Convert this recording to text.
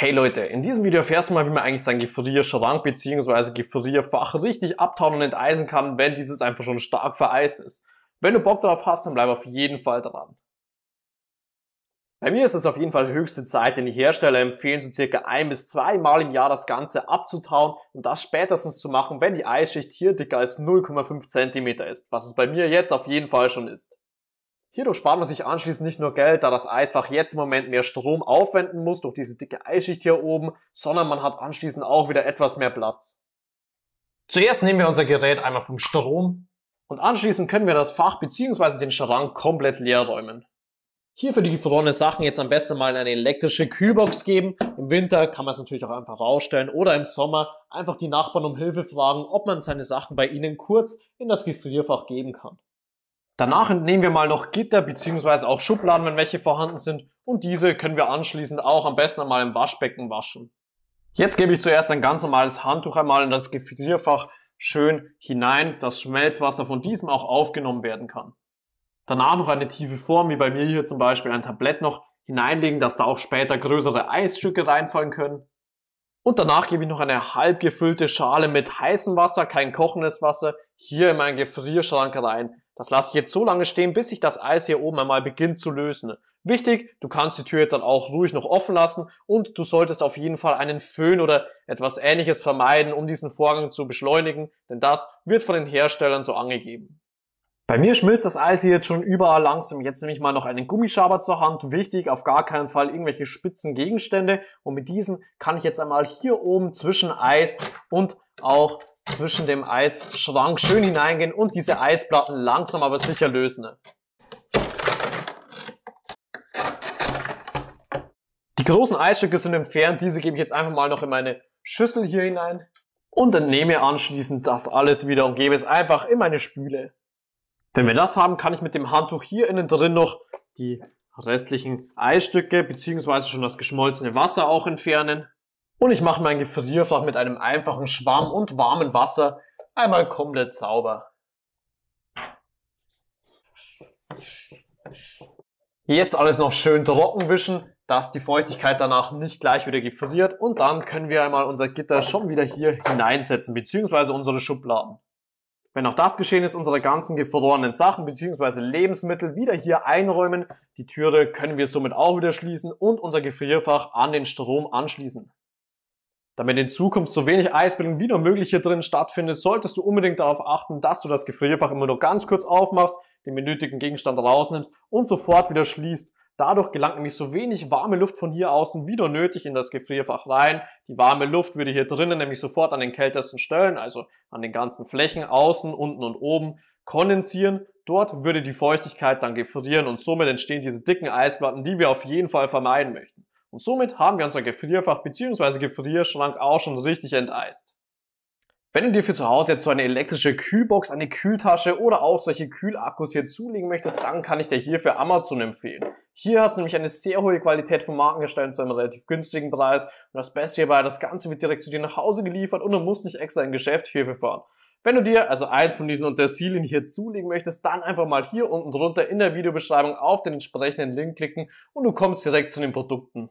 Hey Leute, in diesem Video erfährst du mal, wie man eigentlich seinen Gefrierschrank bzw. Gefrierfach richtig abtauen und enteisen kann, wenn dieses einfach schon stark vereist ist. Wenn du Bock darauf hast, dann bleib auf jeden Fall dran. Bei mir ist es auf jeden Fall höchste Zeit, denn die Hersteller empfehlen so circa ein bis zwei Mal im Jahr das Ganze abzutauen und das spätestens zu machen, wenn die Eisschicht hier dicker als 0,5 cm ist, was es bei mir jetzt auf jeden Fall schon ist. Hierdurch spart man sich anschließend nicht nur Geld, da das Eisfach jetzt im Moment mehr Strom aufwenden muss durch diese dicke Eisschicht hier oben, sondern man hat anschließend auch wieder etwas mehr Platz. Zuerst nehmen wir unser Gerät einmal vom Strom und anschließend können wir das Fach bzw. den Schrank komplett leer räumen. Hier für die gefrorenen Sachen jetzt am besten mal eine elektrische Kühlbox geben. Im Winter kann man es natürlich auch einfach rausstellen oder im Sommer einfach die Nachbarn um Hilfe fragen, ob man seine Sachen bei ihnen kurz in das Gefrierfach geben kann. Danach entnehmen wir mal noch Gitter bzw. auch Schubladen, wenn welche vorhanden sind und diese können wir anschließend auch am besten einmal im Waschbecken waschen. Jetzt gebe ich zuerst ein ganz normales Handtuch einmal in das Gefrierfach schön hinein, dass Schmelzwasser von diesem auch aufgenommen werden kann. Danach noch eine tiefe Form, wie bei mir hier zum Beispiel ein Tablett noch hineinlegen, dass da auch später größere Eisstücke reinfallen können. Und danach gebe ich noch eine halb gefüllte Schale mit heißem Wasser, kein kochendes Wasser, hier in meinen Gefrierschrank rein. Das lasse ich jetzt so lange stehen, bis sich das Eis hier oben einmal beginnt zu lösen. Wichtig, du kannst die Tür jetzt dann auch ruhig noch offen lassen und du solltest auf jeden Fall einen Föhn oder etwas ähnliches vermeiden, um diesen Vorgang zu beschleunigen, denn das wird von den Herstellern so angegeben. Bei mir schmilzt das Eis hier jetzt schon überall langsam. Jetzt nehme ich mal noch einen Gummischaber zur Hand. Wichtig, auf gar keinen Fall irgendwelche spitzen Gegenstände. Und mit diesen kann ich jetzt einmal hier oben zwischen Eis und auch zwischen dem Eisschrank schön hineingehen und diese Eisplatten langsam aber sicher lösen. Ne? Die großen Eisstücke sind entfernt, diese gebe ich jetzt einfach mal noch in meine Schüssel hier hinein und dann nehme anschließend das alles wieder und gebe es einfach in meine Spüle. Wenn wir das haben, kann ich mit dem Handtuch hier innen drin noch die restlichen Eisstücke bzw. schon das geschmolzene Wasser auch entfernen. Und ich mache mein Gefrierfach mit einem einfachen Schwamm und warmem Wasser einmal komplett sauber. Jetzt alles noch schön trocken wischen, dass die Feuchtigkeit danach nicht gleich wieder gefriert und dann können wir einmal unser Gitter schon wieder hier hineinsetzen, bzw. unsere Schubladen. Wenn auch das geschehen ist, unsere ganzen gefrorenen Sachen bzw. Lebensmittel wieder hier einräumen. Die Türe können wir somit auch wieder schließen und unser Gefrierfach an den Strom anschließen. Damit in Zukunft so wenig Eisbildung wie nur möglich hier drin stattfindet, solltest du unbedingt darauf achten, dass du das Gefrierfach immer nur ganz kurz aufmachst, den benötigten Gegenstand rausnimmst und sofort wieder schließt. Dadurch gelangt nämlich so wenig warme Luft von hier außen wie nur nötig in das Gefrierfach rein. Die warme Luft würde hier drinnen nämlich sofort an den kältesten Stellen, also an den ganzen Flächen außen, unten und oben, kondensieren. Dort würde die Feuchtigkeit dann gefrieren und somit entstehen diese dicken Eisplatten, die wir auf jeden Fall vermeiden möchten. Und somit haben wir unser Gefrierfach bzw. Gefrierschrank auch schon richtig enteist. Wenn du dir für zu Hause jetzt so eine elektrische Kühlbox, eine Kühltasche oder auch solche Kühlakkus hier zulegen möchtest, dann kann ich dir hierfür Amazon empfehlen. Hier hast du nämlich eine sehr hohe Qualität von Markengestellen zu einem relativ günstigen Preis und das Beste hierbei, das Ganze wird direkt zu dir nach Hause geliefert und du musst nicht extra in Geschäft hierfür fahren. Wenn du dir also eins von diesen Untersilien hier zulegen möchtest, dann einfach mal hier unten drunter in der Videobeschreibung auf den entsprechenden Link klicken und du kommst direkt zu den Produkten.